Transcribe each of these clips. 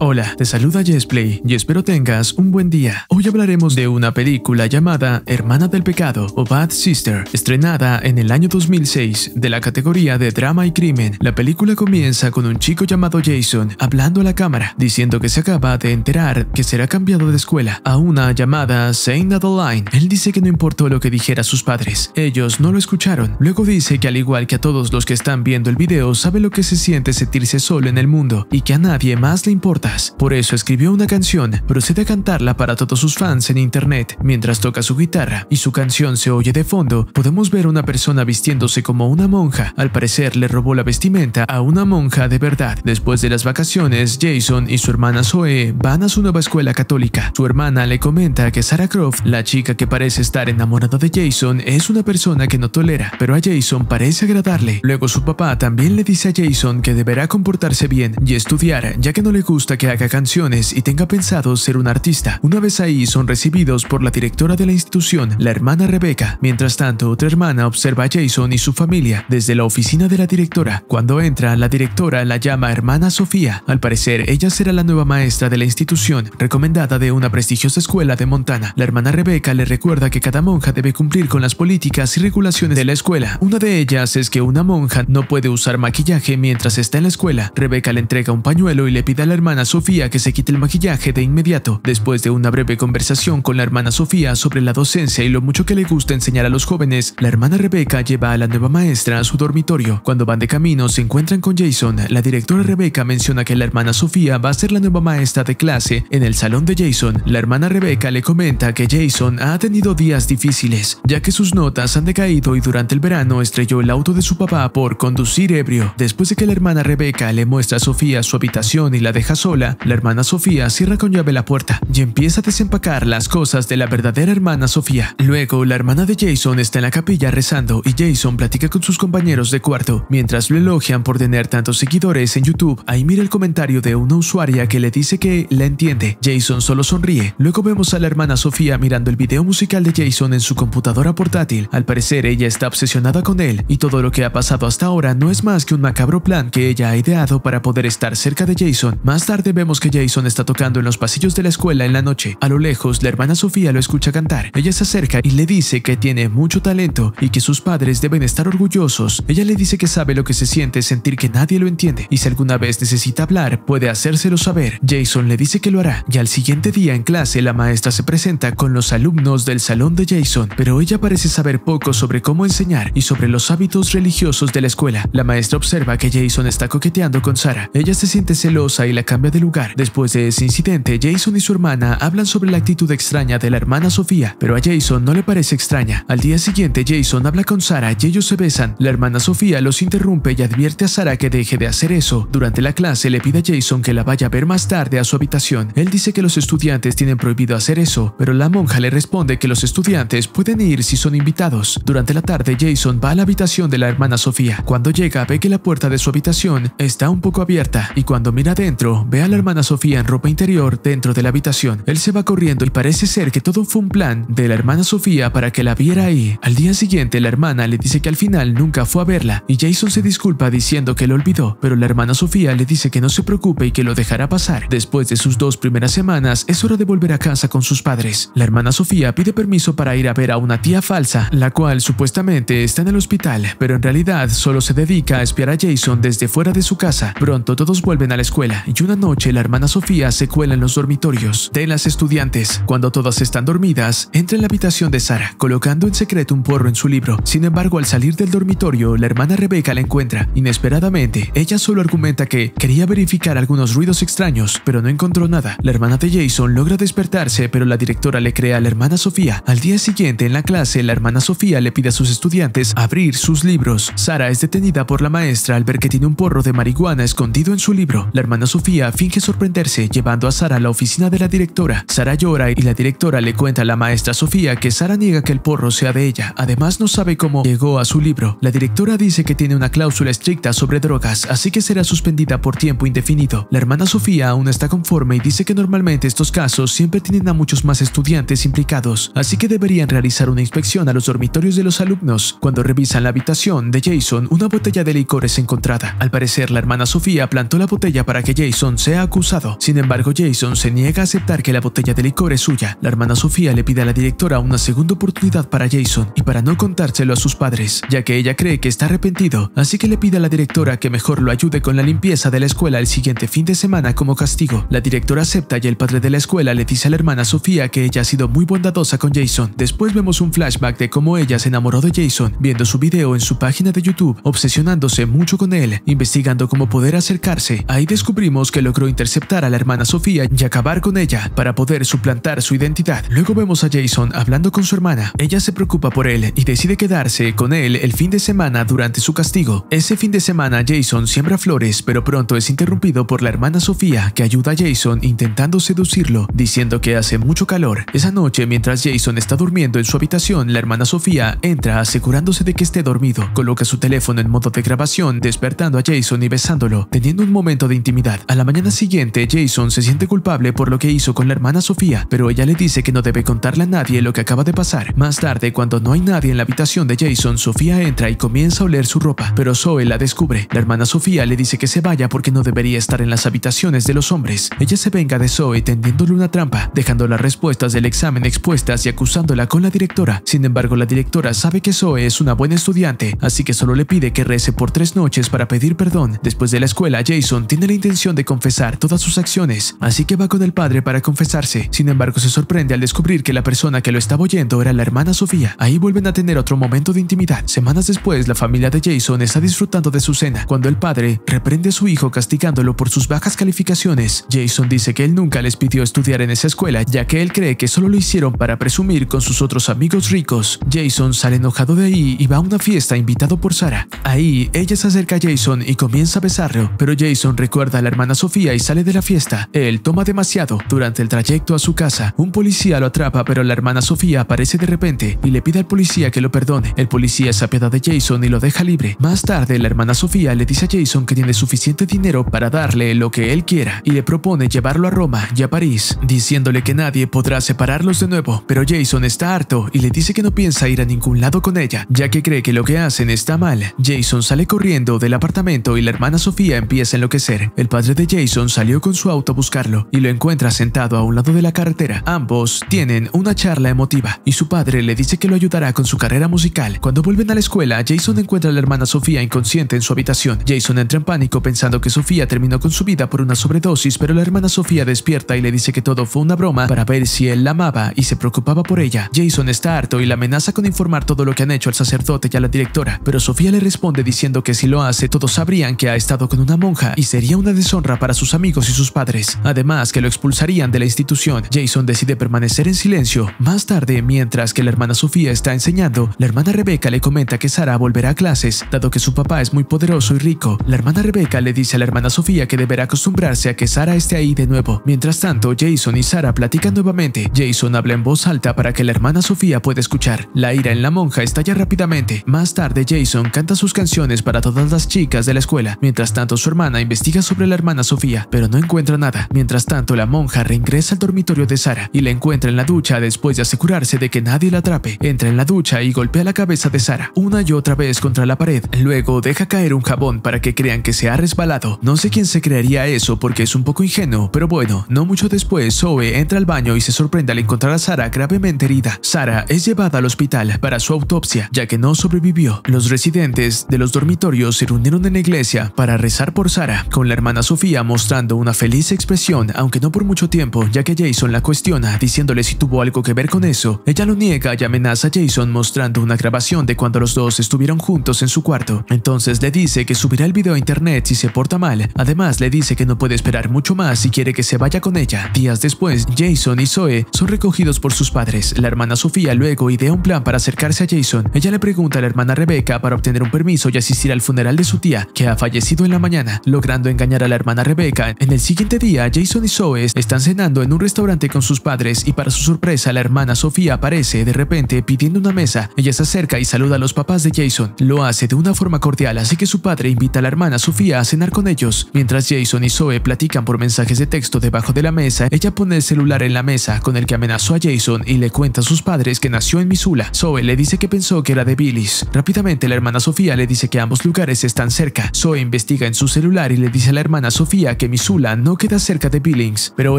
Hola, te saluda Yesplay y espero tengas un buen día. Hoy hablaremos de una película llamada Hermana del Pecado o Bad Sister, estrenada en el año 2006 de la categoría de drama y crimen. La película comienza con un chico llamado Jason hablando a la cámara, diciendo que se acaba de enterar que será cambiado de escuela a una llamada Saint Adeline. Él dice que no importó lo que dijera sus padres, ellos no lo escucharon. Luego dice que al igual que a todos los que están viendo el video, sabe lo que se siente sentirse solo en el mundo y que a nadie más le importa por eso escribió una canción, procede a cantarla para todos sus fans en internet. Mientras toca su guitarra y su canción se oye de fondo, podemos ver a una persona vistiéndose como una monja. Al parecer le robó la vestimenta a una monja de verdad. Después de las vacaciones, Jason y su hermana Zoe van a su nueva escuela católica. Su hermana le comenta que Sarah Croft, la chica que parece estar enamorada de Jason, es una persona que no tolera, pero a Jason parece agradarle. Luego su papá también le dice a Jason que deberá comportarse bien y estudiar, ya que no le gusta que haga canciones y tenga pensado ser un artista. Una vez ahí son recibidos por la directora de la institución, la hermana Rebeca. Mientras tanto, otra hermana observa a Jason y su familia desde la oficina de la directora. Cuando entra, la directora la llama hermana Sofía. Al parecer, ella será la nueva maestra de la institución, recomendada de una prestigiosa escuela de Montana. La hermana Rebeca le recuerda que cada monja debe cumplir con las políticas y regulaciones de la escuela. Una de ellas es que una monja no puede usar maquillaje mientras está en la escuela. Rebeca le entrega un pañuelo y le pide a la hermana Sofía que se quite el maquillaje de inmediato, después de una breve conversación con la hermana Sofía sobre la docencia y lo mucho que le gusta enseñar a los jóvenes, la hermana Rebeca lleva a la nueva maestra a su dormitorio. Cuando van de camino se encuentran con Jason, la directora Rebeca menciona que la hermana Sofía va a ser la nueva maestra de clase en el salón de Jason. La hermana Rebeca le comenta que Jason ha tenido días difíciles, ya que sus notas han decaído y durante el verano estrelló el auto de su papá por conducir ebrio. Después de que la hermana Rebeca le muestra a Sofía su habitación y la deja sola, la hermana Sofía cierra con llave la puerta y empieza a desempacar las cosas de la verdadera hermana Sofía. Luego, la hermana de Jason está en la capilla rezando y Jason platica con sus compañeros de cuarto, mientras lo elogian por tener tantos seguidores en YouTube. Ahí mira el comentario de una usuaria que le dice que la entiende. Jason solo sonríe. Luego vemos a la hermana Sofía mirando el video musical de Jason en su computadora portátil. Al parecer, ella está obsesionada con él y todo lo que ha pasado hasta ahora no es más que un macabro plan que ella ha ideado para poder estar cerca de Jason. Más tarde vemos que Jason está tocando en los pasillos de la escuela en la noche. A lo lejos, la hermana Sofía lo escucha cantar. Ella se acerca y le dice que tiene mucho talento y que sus padres deben estar orgullosos. Ella le dice que sabe lo que se siente sentir que nadie lo entiende y si alguna vez necesita hablar, puede hacérselo saber. Jason le dice que lo hará y al siguiente día en clase la maestra se presenta con los alumnos del salón de Jason, pero ella parece saber poco sobre cómo enseñar y sobre los hábitos religiosos de la escuela. La maestra observa que Jason está coqueteando con Sara. Ella se siente celosa y la cambia de lugar. Después de ese incidente, Jason y su hermana hablan sobre la actitud extraña de la hermana Sofía, pero a Jason no le parece extraña. Al día siguiente, Jason habla con Sara y ellos se besan. La hermana Sofía los interrumpe y advierte a Sara que deje de hacer eso. Durante la clase le pide a Jason que la vaya a ver más tarde a su habitación. Él dice que los estudiantes tienen prohibido hacer eso, pero la monja le responde que los estudiantes pueden ir si son invitados. Durante la tarde, Jason va a la habitación de la hermana Sofía. Cuando llega, ve que la puerta de su habitación está un poco abierta y cuando mira adentro, ve la hermana Sofía en ropa interior dentro de la habitación. Él se va corriendo y parece ser que todo fue un plan de la hermana Sofía para que la viera ahí. Al día siguiente, la hermana le dice que al final nunca fue a verla y Jason se disculpa diciendo que lo olvidó, pero la hermana Sofía le dice que no se preocupe y que lo dejará pasar. Después de sus dos primeras semanas, es hora de volver a casa con sus padres. La hermana Sofía pide permiso para ir a ver a una tía falsa, la cual supuestamente está en el hospital, pero en realidad solo se dedica a espiar a Jason desde fuera de su casa. Pronto todos vuelven a la escuela y una noche la hermana Sofía se cuela en los dormitorios de las estudiantes. Cuando todas están dormidas, entra en la habitación de Sara, colocando en secreto un porro en su libro. Sin embargo, al salir del dormitorio, la hermana Rebecca la encuentra. Inesperadamente, ella solo argumenta que quería verificar algunos ruidos extraños, pero no encontró nada. La hermana de Jason logra despertarse, pero la directora le cree a la hermana Sofía. Al día siguiente, en la clase, la hermana Sofía le pide a sus estudiantes abrir sus libros. Sara es detenida por la maestra al ver que tiene un porro de marihuana escondido en su libro. La hermana Sofía finge sorprenderse llevando a Sara a la oficina de la directora. Sara llora y la directora le cuenta a la maestra Sofía que Sara niega que el porro sea de ella. Además no sabe cómo llegó a su libro. La directora dice que tiene una cláusula estricta sobre drogas, así que será suspendida por tiempo indefinido. La hermana Sofía aún está conforme y dice que normalmente estos casos siempre tienen a muchos más estudiantes implicados, así que deberían realizar una inspección a los dormitorios de los alumnos. Cuando revisan la habitación de Jason, una botella de licor es encontrada. Al parecer, la hermana Sofía plantó la botella para que Jason ha acusado. Sin embargo, Jason se niega a aceptar que la botella de licor es suya. La hermana Sofía le pide a la directora una segunda oportunidad para Jason y para no contárselo a sus padres, ya que ella cree que está arrepentido, así que le pide a la directora que mejor lo ayude con la limpieza de la escuela el siguiente fin de semana como castigo. La directora acepta y el padre de la escuela le dice a la hermana Sofía que ella ha sido muy bondadosa con Jason. Después vemos un flashback de cómo ella se enamoró de Jason, viendo su video en su página de YouTube, obsesionándose mucho con él, investigando cómo poder acercarse. Ahí descubrimos que lo interceptar a la hermana Sofía y acabar con ella para poder suplantar su identidad. Luego vemos a Jason hablando con su hermana. Ella se preocupa por él y decide quedarse con él el fin de semana durante su castigo. Ese fin de semana Jason siembra flores, pero pronto es interrumpido por la hermana Sofía, que ayuda a Jason intentando seducirlo, diciendo que hace mucho calor. Esa noche, mientras Jason está durmiendo en su habitación, la hermana Sofía entra asegurándose de que esté dormido. Coloca su teléfono en modo de grabación, despertando a Jason y besándolo, teniendo un momento de intimidad. A la mañana siguiente, Jason se siente culpable por lo que hizo con la hermana Sofía, pero ella le dice que no debe contarle a nadie lo que acaba de pasar. Más tarde, cuando no hay nadie en la habitación de Jason, Sofía entra y comienza a oler su ropa, pero Zoe la descubre. La hermana Sofía le dice que se vaya porque no debería estar en las habitaciones de los hombres. Ella se venga de Zoe tendiéndole una trampa, dejando las respuestas del examen expuestas y acusándola con la directora. Sin embargo, la directora sabe que Zoe es una buena estudiante, así que solo le pide que rece por tres noches para pedir perdón. Después de la escuela, Jason tiene la intención de confesar todas sus acciones, así que va con el padre para confesarse. Sin embargo, se sorprende al descubrir que la persona que lo estaba oyendo era la hermana Sofía. Ahí vuelven a tener otro momento de intimidad. Semanas después, la familia de Jason está disfrutando de su cena, cuando el padre reprende a su hijo castigándolo por sus bajas calificaciones. Jason dice que él nunca les pidió estudiar en esa escuela, ya que él cree que solo lo hicieron para presumir con sus otros amigos ricos. Jason sale enojado de ahí y va a una fiesta invitado por Sara. Ahí, ella se acerca a Jason y comienza a besarlo, pero Jason recuerda a la hermana Sofía y sale de la fiesta. Él toma demasiado. Durante el trayecto a su casa, un policía lo atrapa, pero la hermana Sofía aparece de repente y le pide al policía que lo perdone. El policía se apiada de Jason y lo deja libre. Más tarde, la hermana Sofía le dice a Jason que tiene suficiente dinero para darle lo que él quiera y le propone llevarlo a Roma y a París, diciéndole que nadie podrá separarlos de nuevo. Pero Jason está harto y le dice que no piensa ir a ningún lado con ella, ya que cree que lo que hacen está mal. Jason sale corriendo del apartamento y la hermana Sofía empieza a enloquecer. El padre de Jason Jason salió con su auto a buscarlo y lo encuentra sentado a un lado de la carretera. Ambos tienen una charla emotiva y su padre le dice que lo ayudará con su carrera musical. Cuando vuelven a la escuela, Jason encuentra a la hermana Sofía inconsciente en su habitación. Jason entra en pánico pensando que Sofía terminó con su vida por una sobredosis, pero la hermana Sofía despierta y le dice que todo fue una broma para ver si él la amaba y se preocupaba por ella. Jason está harto y la amenaza con informar todo lo que han hecho al sacerdote y a la directora, pero Sofía le responde diciendo que si lo hace todos sabrían que ha estado con una monja y sería una deshonra para su amigos y sus padres, además que lo expulsarían de la institución. Jason decide permanecer en silencio. Más tarde, mientras que la hermana Sofía está enseñando, la hermana Rebeca le comenta que Sara volverá a clases, dado que su papá es muy poderoso y rico. La hermana Rebeca le dice a la hermana Sofía que deberá acostumbrarse a que Sara esté ahí de nuevo. Mientras tanto, Jason y Sara platican nuevamente. Jason habla en voz alta para que la hermana Sofía pueda escuchar. La ira en la monja estalla rápidamente. Más tarde, Jason canta sus canciones para todas las chicas de la escuela. Mientras tanto, su hermana investiga sobre la hermana Sofía pero no encuentra nada. Mientras tanto, la monja reingresa al dormitorio de Sara y la encuentra en la ducha después de asegurarse de que nadie la atrape. Entra en la ducha y golpea la cabeza de Sara una y otra vez contra la pared. Luego deja caer un jabón para que crean que se ha resbalado. No sé quién se creería eso porque es un poco ingenuo, pero bueno, no mucho después Zoe entra al baño y se sorprende al encontrar a Sara gravemente herida. Sara es llevada al hospital para su autopsia, ya que no sobrevivió. Los residentes de los dormitorios se reunieron en la iglesia para rezar por Sara, con la hermana Sofía mostrando una feliz expresión, aunque no por mucho tiempo, ya que Jason la cuestiona, diciéndole si tuvo algo que ver con eso. Ella lo niega y amenaza a Jason mostrando una grabación de cuando los dos estuvieron juntos en su cuarto. Entonces le dice que subirá el video a internet si se porta mal. Además, le dice que no puede esperar mucho más y quiere que se vaya con ella. Días después, Jason y Zoe son recogidos por sus padres. La hermana Sofía luego idea un plan para acercarse a Jason. Ella le pregunta a la hermana Rebecca para obtener un permiso y asistir al funeral de su tía, que ha fallecido en la mañana, logrando engañar a la hermana Rebecca en el siguiente día, Jason y Zoe están cenando en un restaurante con sus padres y para su sorpresa la hermana Sofía aparece de repente pidiendo una mesa. Ella se acerca y saluda a los papás de Jason. Lo hace de una forma cordial, así que su padre invita a la hermana Sofía a cenar con ellos. Mientras Jason y Zoe platican por mensajes de texto debajo de la mesa, ella pone el celular en la mesa con el que amenazó a Jason y le cuenta a sus padres que nació en Missoula. Zoe le dice que pensó que era de Billis. Rápidamente la hermana Sofía le dice que ambos lugares están cerca. Zoe investiga en su celular y le dice a la hermana Sofía que Misula no queda cerca de Billings, pero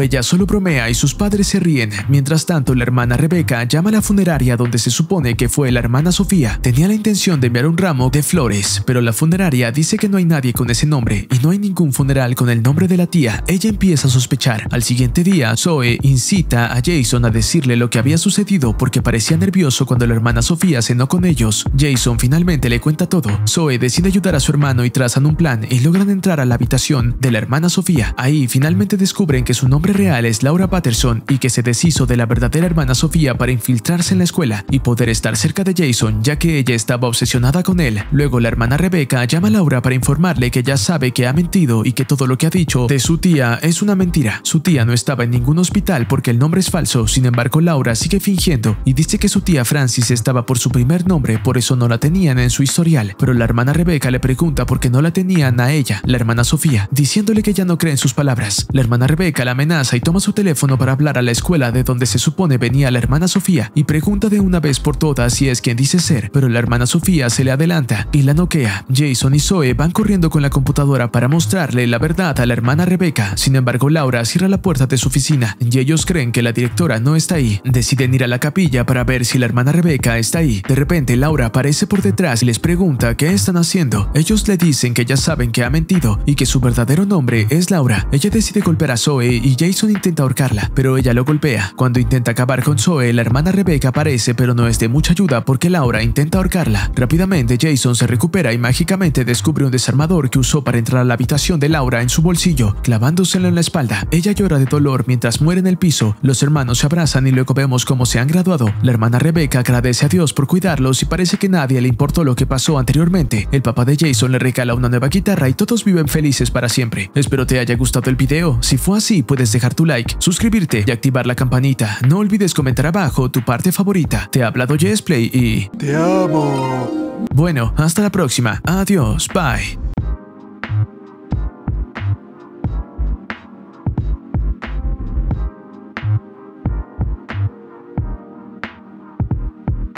ella solo bromea y sus padres se ríen. Mientras tanto, la hermana Rebecca llama a la funeraria donde se supone que fue la hermana Sofía. Tenía la intención de enviar un ramo de flores, pero la funeraria dice que no hay nadie con ese nombre y no hay ningún funeral con el nombre de la tía. Ella empieza a sospechar. Al siguiente día, Zoe incita a Jason a decirle lo que había sucedido porque parecía nervioso cuando la hermana Sofía cenó con ellos. Jason finalmente le cuenta todo. Zoe decide ayudar a su hermano y trazan un plan y logran entrar a la habitación de la hermana Sofía. Ahí finalmente descubren que su nombre real es Laura Patterson y que se deshizo de la verdadera hermana Sofía para infiltrarse en la escuela y poder estar cerca de Jason ya que ella estaba obsesionada con él. Luego la hermana Rebeca llama a Laura para informarle que ya sabe que ha mentido y que todo lo que ha dicho de su tía es una mentira. Su tía no estaba en ningún hospital porque el nombre es falso, sin embargo Laura sigue fingiendo y dice que su tía Francis estaba por su primer nombre, por eso no la tenían en su historial, pero la hermana Rebeca le pregunta por qué no la tenían a ella, la hermana Sofía, diciéndole que ya no cree en sus palabras. La hermana Rebeca la amenaza y toma su teléfono para hablar a la escuela de donde se supone venía la hermana Sofía y pregunta de una vez por todas si es quien dice ser, pero la hermana Sofía se le adelanta y la noquea. Jason y Zoe van corriendo con la computadora para mostrarle la verdad a la hermana Rebeca. Sin embargo, Laura cierra la puerta de su oficina y ellos creen que la directora no está ahí. Deciden ir a la capilla para ver si la hermana Rebeca está ahí. De repente, Laura aparece por detrás y les pregunta qué están haciendo. Ellos le dicen que ya saben que ha mentido y que su verdadero nombre es Laura. Ella decide golpear a Zoe y Jason intenta ahorcarla, pero ella lo golpea. Cuando intenta acabar con Zoe, la hermana Rebecca aparece pero no es de mucha ayuda porque Laura intenta ahorcarla. Rápidamente Jason se recupera y mágicamente descubre un desarmador que usó para entrar a la habitación de Laura en su bolsillo, clavándoselo en la espalda. Ella llora de dolor mientras muere en el piso. Los hermanos se abrazan y luego vemos cómo se han graduado. La hermana Rebecca agradece a Dios por cuidarlos y parece que nadie le importó lo que pasó anteriormente. El papá de Jason le regala una nueva guitarra y todos viven felices para siempre espero te haya gustado el video. Si fue así, puedes dejar tu like, suscribirte y activar la campanita. No olvides comentar abajo tu parte favorita. Te ha hablado Yesplay y... ¡Te amo! Bueno, hasta la próxima. Adiós, bye.